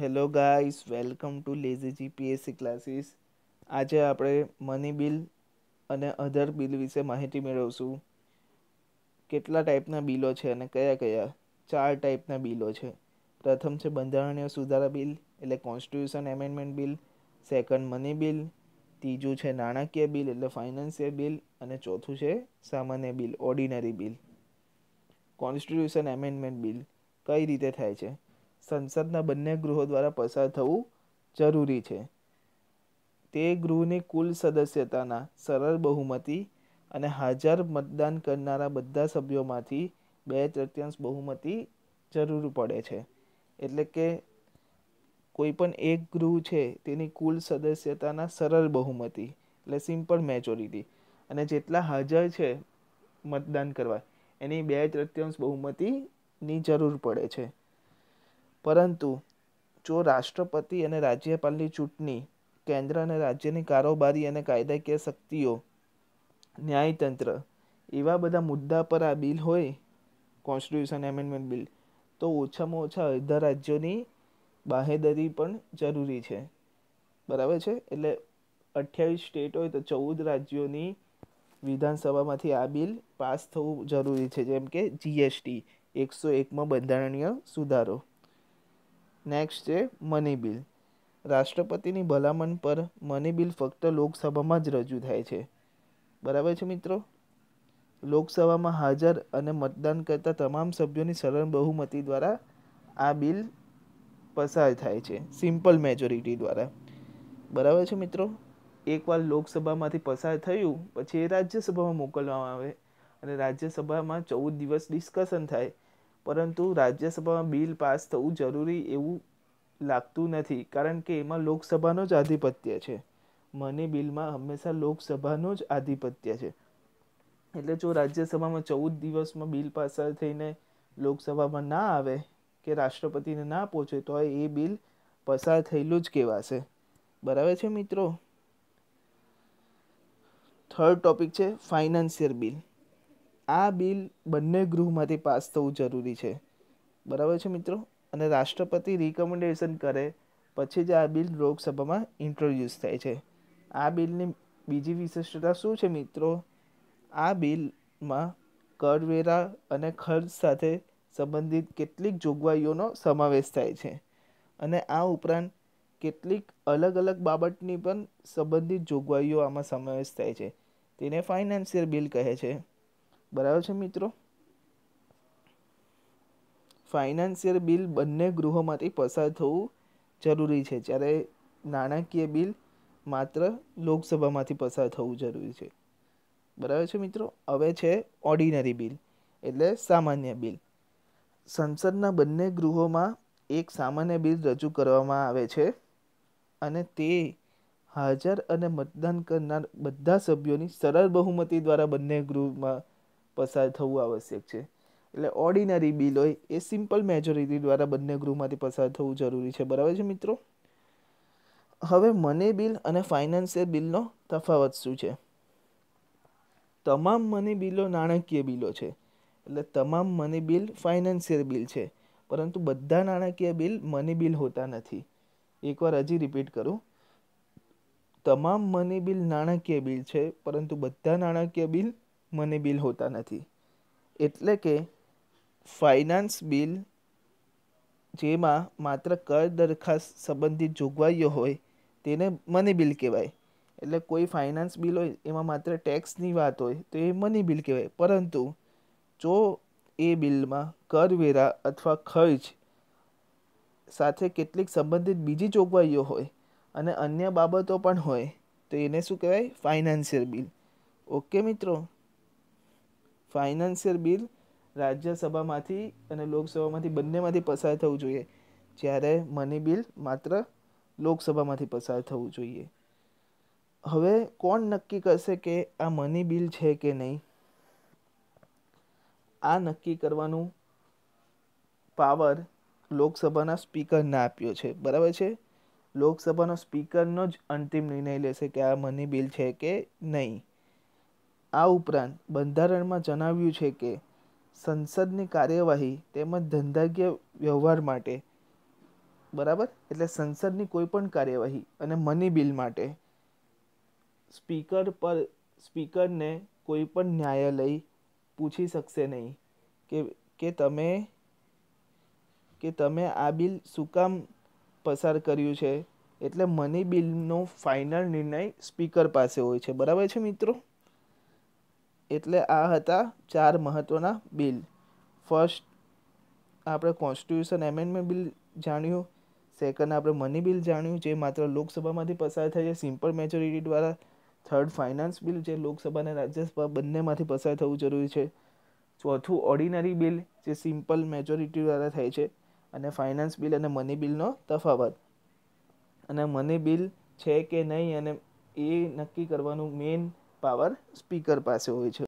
hello guys welcome to lazy GPSC classes આજે આપણે money bill અને અધર બિલ વિશે માહિતી મેળવશું કેટલા ટાઈપના બિલો છે અને કયા કયા ચાર ટાઈપના બિલો છે પ્રથમ છે બંધારણીય સુધારા બિલ એટલે constitution amendment bill second money bill ત્રીજું છે નાણાકીય બિલ એટલે ફાઇનાન્સિયલ બિલ અને ચોથું છે સામાન્ય bill ordinary bill constitution amendment bill કઈ રીતે થાય છે સંસદના બંને ગૃહો દ્વારા પસાર થવું જરૂરી છે તે ગૃહની કુલ સદસ્યતાના સરળ બહુમતી અને હાજર મતદાન કરનારા બધા સભ્યોમાંથી બે તૃતીયાંશ બહુમતી જરૂર પડે છે એટલે કે કોઈ પણ એક ગૃહ છે તેની કુલ સદસ્યતાના સરળ બહુમતી એટલે સિમ્પલ મેજોરિટી અને જેટલા હાજર છે મતદાન કરવા એની બે તૃતીયાંશ બહુમતીની જરૂર પડે છે પરંતુ જો રાષ્ટ્રપતિ અને રાજ્યપાલની ચૂંટણી કેન્દ્ર અને રાજ્યની કારોબારી અને કાયદાકીય શક્તિઓ ન્યાયતંત્ર એવા બધા મુદ્દા પર આ બિલ હોય કોન્સ્ટિટ્યુશન એમેન્ડમેન્ટ બિલ તો ઓછામાં ઓછા અડધા રાજ્યોની બાહેદરી પણ જરૂરી છે બરાબર છે એટલે અઠ્યાવીસ સ્ટેટ હોય તો ચૌદ રાજ્યોની વિધાનસભામાંથી આ બિલ પાસ થવું જરૂરી છે જેમ કે જીએસટી એકસો એકમાં બંધારણીય સુધારો નેક્સ્ટ છે મની બિલ રાષ્ટ્રપતિની ભલામણ પર મની બિલ ફક્ત લોકસભામાં જ રજૂ થાય છે બરાબર છે મિત્રો લોકસભામાં હાજર અને મતદાન કરતા તમામ સભ્યોની સરળ બહુમતી દ્વારા આ બિલ પસાર થાય છે સિમ્પલ મેજોરિટી દ્વારા બરાબર છે મિત્રો એકવાર લોકસભામાંથી પસાર થયું પછી એ રાજ્યસભામાં મોકલવામાં આવે અને રાજ્યસભામાં ચૌદ દિવસ ડિસ્કશન થાય પરંતુ રાજ્યસભામાં બિલ પાસ થવું જરૂરી એવું લાગતું નથી કારણ કે એમાં લોકસભાનો જ આધિપત્ય છે મને બિલમાં હંમેશા લોકસભાનો જ આધિપત્ય છે એટલે જો રાજ્યસભામાં ચૌદ દિવસમાં બિલ પાસ થઈને લોકસભામાં ના આવે કે રાષ્ટ્રપતિને ના પહોંચે તો એ બિલ પસાર થયેલું જ કહેવાશે બરાબર છે મિત્રો થર્ડ ટોપિક છે ફાઇનાન્સિયલ બિલ આ બિલ બંને ગૃહમાંથી પાસ થવું જરૂરી છે બરાબર છે મિત્રો અને રાષ્ટ્રપતિ રિકમેન્ડેશન કરે પછી જ આ બિલ લોકસભામાં ઇન્ટ્રોડ્યુસ થાય છે આ બિલની બીજી વિશિષ્ટતા શું છે મિત્રો આ બિલમાં કરવેરા અને ખર્ચ સાથે સંબંધિત કેટલીક જોગવાઈઓનો સમાવેશ થાય છે અને આ ઉપરાંત કેટલીક અલગ અલગ બાબતની પણ સંબંધિત જોગવાઈઓ આમાં સમાવેશ થાય છે તેને ફાઇનાન્સિયલ બિલ કહે છે બરાબર છે મિત્રો ફાઇનાન્સિયલ બિલ બંને ગૃહોમાંથી પસાર થવું જરૂરી છે જ્યારે નાણાકીય બિલ માત્ર લોકસભામાંથી પસાર થવું જરૂરી છે બરાબર છે મિત્રો હવે છે ઓર્ડિનરી બિલ એટલે સામાન્ય બિલ સંસદના બંને ગૃહોમાં એક સામાન્ય બિલ રજૂ કરવામાં આવે છે અને તે હાજર અને મતદાન કરનાર બધા સભ્યોની સરળ બહુમતી દ્વારા બંને ગૃહમાં પસાર થવું આવશ્યક છે એટલે ઓર્ડિનરી બિલ હોય એ સિમ્પલ મેજોરિટી દ્વારા બંને ગૃહમાંથી પસાર થવું જરૂરી છે બરાબર છે મિત્રો હવે મની બિલ અને ફાઇનાન્સિયલ બિલનો તફાવત શું છે તમામ મની બિલો નાણાકીય બિલો છે એટલે તમામ મની બિલ ફાઇનાન્સિયલ બિલ છે પરંતુ બધા નાણાકીય બિલ મની બિલ હોતા નથી એકવાર હજી રિપીટ કરું તમામ મની બિલ નાણાકીય બિલ છે પરંતુ બધા નાણાકીય બિલ મને બિલ હોતા નથી એટલે કે ફાઇનાન્સ બિલ જેમાં માત્ર કર દરખાસ્ત સંબંધિત જોગવાઈઓ હોય તેને મની બિલ કહેવાય એટલે કોઈ ફાઇનાન્સ બિલ હોય એમાં માત્ર ટેક્સની વાત હોય તો એ મની બિલ કહેવાય પરંતુ જો એ બિલમાં કરવેરા અથવા ખર્ચ સાથે કેટલીક સંબંધિત બીજી જોગવાઈઓ હોય અને અન્ય બાબતો પણ હોય તો એને શું કહેવાય ફાઇનાન્સિયલ બિલ ઓકે મિત્રો ફાઇનાન્સિયલ બિલ રાજ્યસભામાંથી અને લોકસભામાંથી બંનેમાંથી પસાર થવું જોઈએ જ્યારે મની બિલ માત્ર લોકસભામાંથી પસાર થવું જોઈએ હવે કોણ નક્કી કરશે કે આ મની બિલ છે કે નહીં આ નક્કી કરવાનું પાવર લોકસભાના સ્પીકરને આપ્યો છે બરાબર છે લોકસભાનો સ્પીકરનો જ અંતિમ નિર્ણય લેશે કે આ મની બિલ છે કે નહીં આ ઉપરાંત બંધારણમાં જણાવ્યું છે કે સંસદની કાર્યવાહી તેમજ ધંધાકીય વ્યવહાર માટે બરાબર એટલે સંસદની કોઈ પણ કાર્યવાહી અને મની બિલ માટે સ્પીકર પર સ્પીકરને કોઈ પણ ન્યાયાલય પૂછી શકશે નહીં કે કે તમે કે તમે આ બિલ શું કામ પસાર કર્યું છે એટલે મની બિલનો ફાઇનલ નિર્ણય સ્પીકર પાસે હોય છે બરાબર છે મિત્રો એટલે આ હતા ચાર મહત્ત્વના બિલ ફર્સ્ટ આપણે કોન્સ્ટિટ્યુશન એમેન્ડમેન્ટ બિલ જાણ્યું સેકન્ડ આપણે મની બિલ જાણ્યું જે માત્ર લોકસભામાંથી પસાર થાય છે સિમ્પલ મેજોરિટી દ્વારા થર્ડ ફાઇનાન્સ બિલ જે લોકસભા અને રાજ્યસભા બંનેમાંથી પસાર થવું જરૂરી છે ચોથું ઓર્ડિનરી બિલ જે સિમ્પલ મેજોરિટી દ્વારા થાય છે અને ફાઇનાન્સ બિલ અને મની બિલનો તફાવત અને મની બિલ છે કે નહીં અને એ નક્કી કરવાનું મેઇન પાવર સ્પીકર પાસે હોય છે